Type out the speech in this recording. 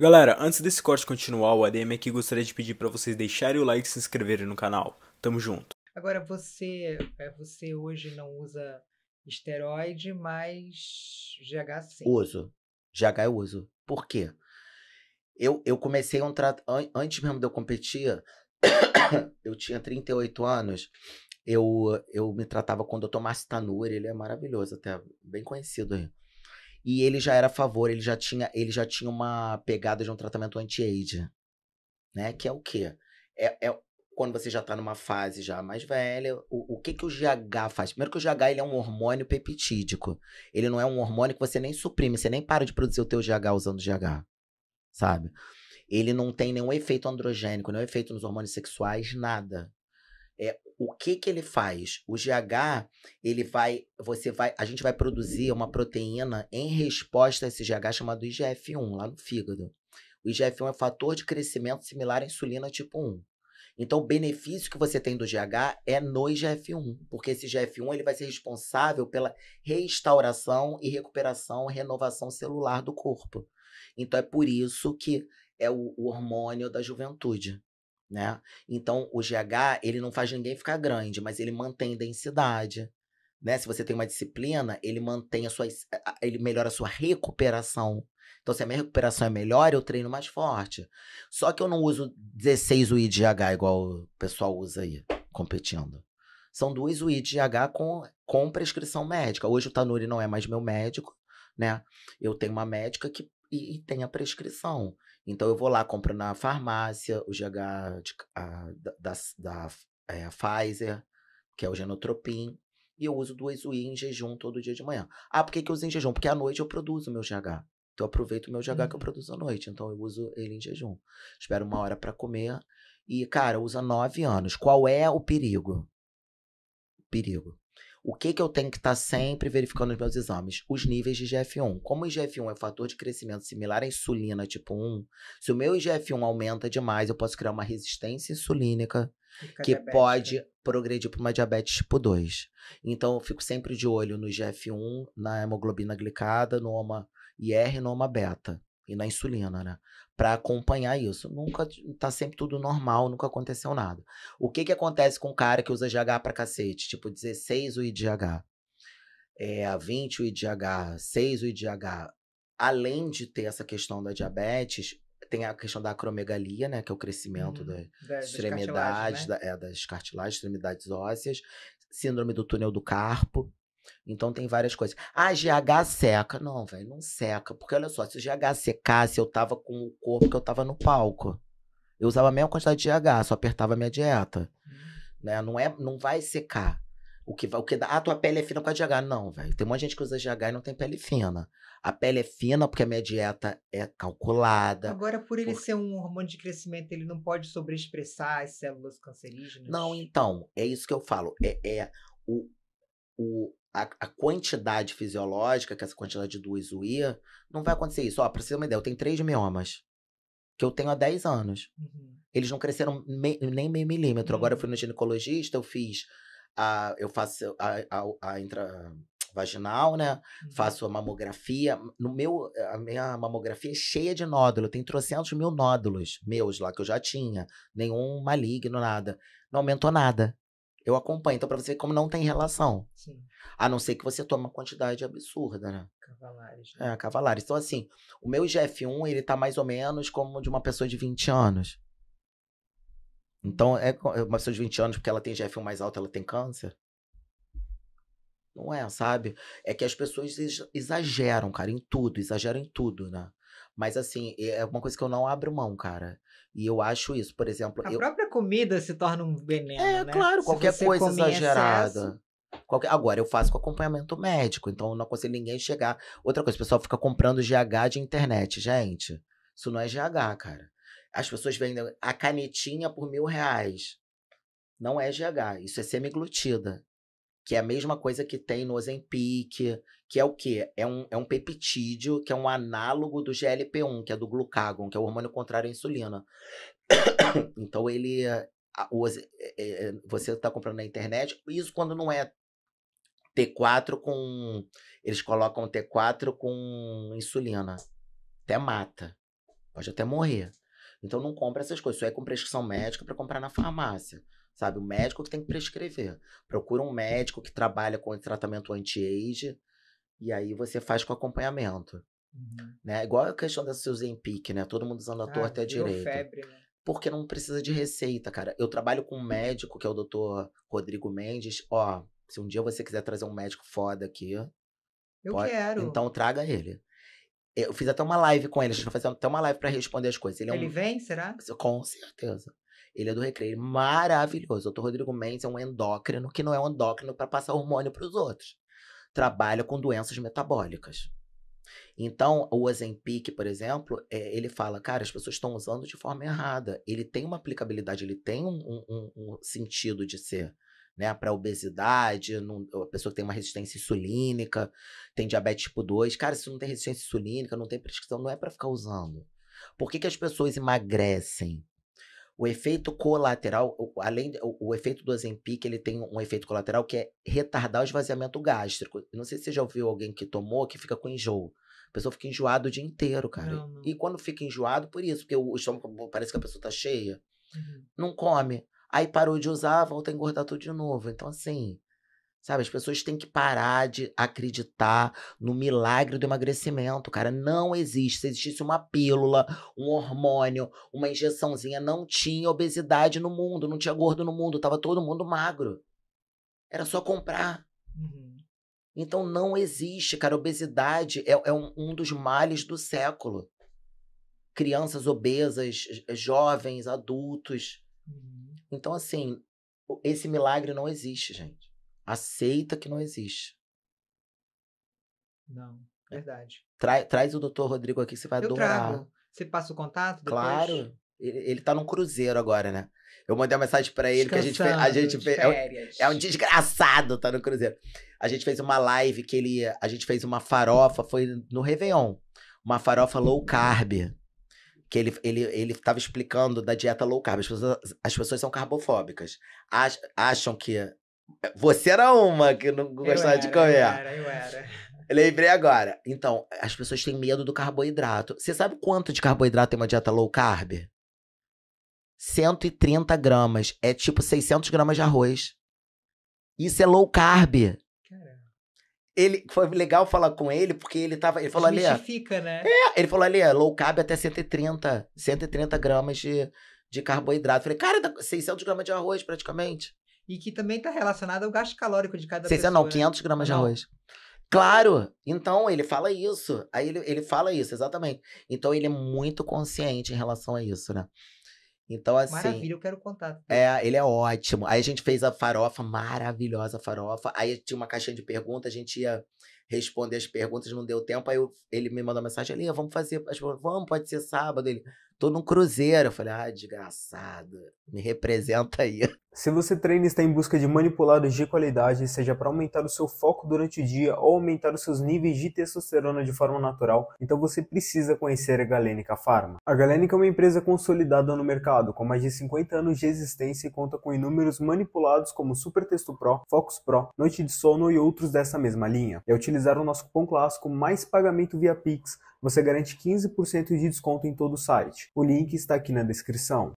Galera, antes desse corte continuar, o ADM aqui gostaria de pedir para vocês deixarem o like e se inscreverem no canal. Tamo junto. Agora você, é, você hoje não usa esteroide, mas GH sim. Uso. GH eu uso. Por quê? Eu, eu comecei um tratamento. Antes mesmo de eu competir, eu tinha 38 anos. Eu, eu me tratava com o Dr. Márcio Tanuri, ele é maravilhoso, até bem conhecido aí. E ele já era a favor, ele já tinha, ele já tinha uma pegada de um tratamento anti-age. Né? Que é o quê? É, é quando você já está numa fase já mais velha, o, o que, que o GH faz? Primeiro que o GH ele é um hormônio peptídico. Ele não é um hormônio que você nem suprime, você nem para de produzir o teu GH usando o GH. Sabe? Ele não tem nenhum efeito androgênico, nenhum efeito nos hormônios sexuais, nada é, o que que ele faz? O GH, ele vai, você vai, a gente vai produzir uma proteína em resposta a esse GH chamado IGF-1, lá no fígado. O IGF-1 é fator de crescimento similar à insulina tipo 1. Então, o benefício que você tem do GH é no IGF-1, porque esse IGF-1 ele vai ser responsável pela restauração e recuperação, renovação celular do corpo. Então, é por isso que é o, o hormônio da juventude né? Então, o GH, ele não faz ninguém ficar grande, mas ele mantém densidade, né? Se você tem uma disciplina, ele mantém eh, a sua ele melhora a sua recuperação. Então, se a minha recuperação é melhor, eu treino mais forte. Só que eu não uso 16 UI de GH igual o pessoal usa aí, competindo. São duas UI de GH com, com prescrição médica. Hoje o Tanuri não é mais meu médico, né? Eu tenho uma médica que e, e tem a prescrição. Então eu vou lá, compro na farmácia o GH de, a, da, da é, a Pfizer, que é o Genotropin, e eu uso duas UI em jejum todo dia de manhã. Ah, por que, que eu uso em jejum? Porque à noite eu produzo meu GH. Então eu aproveito o meu GH uhum. que eu uhum. produzo à noite, então eu uso ele em jejum. Espero uma hora para comer. E, cara, usa nove anos. Qual é o perigo? Perigo. O que, que eu tenho que estar tá sempre verificando nos meus exames? Os níveis de IGF-1. Como o IGF-1 é um fator de crescimento similar à insulina tipo 1, se o meu IGF-1 aumenta demais, eu posso criar uma resistência insulínica Fica que pode né? progredir para uma diabetes tipo 2. Então, eu fico sempre de olho no IGF-1, na hemoglobina glicada, no OMA IR e no OMA beta e na insulina, né? Para acompanhar isso. Nunca tá sempre tudo normal, nunca aconteceu nada. O que que acontece com o cara que usa GH para cacete? Tipo 16 o IDH, é, 20 o IDH, 6 o IDH. Além de ter essa questão da diabetes, tem a questão da acromegalia, né? Que é o crescimento uhum. da, das, extremidades, das cartilagens, né? da, é, das cartilagens, extremidades ósseas. Síndrome do túnel do carpo, então tem várias coisas. Ah, GH seca. Não, velho, não seca. Porque olha só, se o GH secasse, eu tava com o corpo que eu tava no palco. Eu usava a mesma quantidade de GH, só apertava a minha dieta. Hum. Né? Não, é, não vai secar. O que, o que dá, ah, tua pele é fina com a GH. Não, velho. Tem um monte de gente que usa GH e não tem pele fina. A pele é fina porque a minha dieta é calculada. Agora, por ele por... ser um hormônio de crescimento, ele não pode sobreexpressar as células cancerígenas? Não, então, é isso que eu falo. É, é o, o, a, a, quantidade fisiológica, que é essa quantidade de duas UI, não vai acontecer isso. Ó, pra você ter uma ideia, eu tenho três miomas, que eu tenho há 10 anos. Uhum. Eles não cresceram nem meio milímetro. Uhum. Agora eu uhum. fui no ginecologista, eu fiz a, eu faço a, a, a intravaginal, né? Uhum. Faço a mamografia. No meu, a minha mamografia é cheia de nódulos. Tem trocentos mil nódulos meus lá que eu já tinha. Nenhum maligno, nada. Não aumentou nada eu acompanho. Então, pra você ver como não tem relação. Sim. A não ser que você tome uma quantidade absurda, né? Cavalares. Né? É, cavalares. Então, assim, o meu GF1, ele tá mais ou menos como de uma pessoa de 20 anos. Então, é, é uma pessoa de 20 anos, porque ela tem GF1 mais alto, ela tem câncer? Não é, sabe? É que as pessoas exageram, cara, em tudo, exageram em tudo, né? Mas assim, é, é uma coisa que eu não abro mão, cara. E eu acho isso, por exemplo. A eu... própria comida se torna um veneno. É, né? claro, qualquer coisa exagerada. Qualquer... Agora, eu faço com acompanhamento médico, então eu não aconselho ninguém chegar. Outra coisa, o pessoal fica comprando GH de internet, gente. Isso não é GH, cara. As pessoas vendem a canetinha por mil reais. Não é GH, isso é semiglutida. Que é a mesma coisa que tem no Ozempic, que é o quê? É um, é um peptídeo, que é um análogo do GLP-1, que é do glucagon, que é o hormônio contrário à insulina. então, ele. É, é, é, você está comprando na internet, isso quando não é T4 com. Eles colocam T4 com insulina. Até mata. Pode até morrer. Então, não compra essas coisas. Só é com prescrição médica para comprar na farmácia sabe? O médico que tem que prescrever. Procura um médico que trabalha com tratamento anti-age, e aí você faz com acompanhamento. Uhum. Né? Igual a questão da Susan Pick, né? Todo mundo usando a ah, torta à direita. Febre, né? Porque não precisa de uhum. receita, cara. Eu trabalho com um médico, que é o doutor Rodrigo Mendes. Ó, se um dia você quiser trazer um médico foda aqui. Eu pode... quero. Então traga ele. Eu fiz até uma live com ele, a gente vai fazer até uma live para responder as coisas. Ele, é um... ele vem, será? Com certeza. Ele é do Recreio, maravilhoso. O doutor Rodrigo Mendes é um endócrino que não é um endócrino para passar hormônio para os outros trabalha com doenças metabólicas. Então, o Ozempic, por exemplo, é, ele fala, cara, as pessoas estão usando de forma errada. Ele tem uma aplicabilidade, ele tem um, um, um sentido de ser. Né, para obesidade, não, a pessoa que tem uma resistência insulínica, tem diabetes tipo 2. Cara, se não tem resistência insulínica, não tem prescrição, não é para ficar usando. Por que, que as pessoas emagrecem? O efeito colateral, além o, efeito do Ozempic, ele tem um efeito colateral que é retardar o esvaziamento gástrico. Não sei se você já ouviu alguém que tomou que fica com enjoo. A pessoa fica enjoada o dia inteiro, cara. Não, não. E quando fica enjoado, por isso, porque o estômago parece que a pessoa tá cheia. Uhum. Não come. Aí parou de usar, volta a engordar tudo de novo. Então, assim, Sabe, as pessoas têm que parar de acreditar no milagre do emagrecimento, cara. Não existe. Se existisse uma pílula, um hormônio, uma injeçãozinha, não tinha obesidade no mundo, não tinha gordo no mundo, tava todo mundo magro. Era só comprar. Uhum. Então não existe, cara. Obesidade é, é um, um dos males do século. Crianças obesas, jovens, adultos. Uhum. Então, assim, esse milagre não existe, gente aceita que não existe. Não, é. verdade. Tra traz o doutor Rodrigo aqui, você vai adorar. Você passa o contato depois? Claro. Ele, ele tá num cruzeiro agora, né? Eu mandei uma mensagem para ele que a gente fez. A gente fez é, um, é, um, desgraçado, tá no Cruzeiro. A gente fez uma live que ele. A gente fez uma farofa, foi no Réveillon. Uma farofa low carb. Que ele, ele, ele tava explicando da dieta low carb. As pessoas, as pessoas são carbofóbicas. acham que você era uma que não gostava era, de comer. Eu era, eu era. Lembrei agora. Então, as pessoas têm medo do carboidrato. Você sabe quanto de carboidrato tem uma dieta low carb? 130 gramas. É tipo 600 gramas de arroz. Isso é low carb. Caramba. Ele, foi legal falar com ele, porque ele tava. Ele falou ali. né? É, ele falou ali, low carb até 130. 130 gramas de, de carboidrato. Eu falei, cara, 600 gramas de arroz praticamente. E que também está relacionado ao gasto calórico de cada 600, pessoa. não, né? 500 gramas de arroz. Claro! Então, ele fala isso. Aí ele, ele fala isso, exatamente. Então, ele é muito consciente em relação a isso, né? Então, assim. Maravilha, eu quero contato. É, ele é ótimo. Aí a gente fez a farofa, maravilhosa farofa. Aí tinha uma caixinha de perguntas, a gente ia responder as perguntas, não deu tempo. Aí eu, ele me mandou uma mensagem ali: vamos fazer. Vamos, pode ser sábado. Ele, tô num cruzeiro. Eu falei: ah, desgraçado, me representa aí. Se você treina e está em busca de manipulados de qualidade, seja para aumentar o seu foco durante o dia ou aumentar os seus níveis de testosterona de forma natural, então você precisa conhecer a Galenica Pharma. A Galenica é uma empresa consolidada no mercado, com mais de 50 anos de existência e conta com inúmeros manipulados como Super Testo Pro, Focus Pro, Noite de Sono e outros dessa mesma linha. E é ao utilizar o nosso cupom clássico mais pagamento via Pix, você garante 15% de desconto em todo o site. O link está aqui na descrição.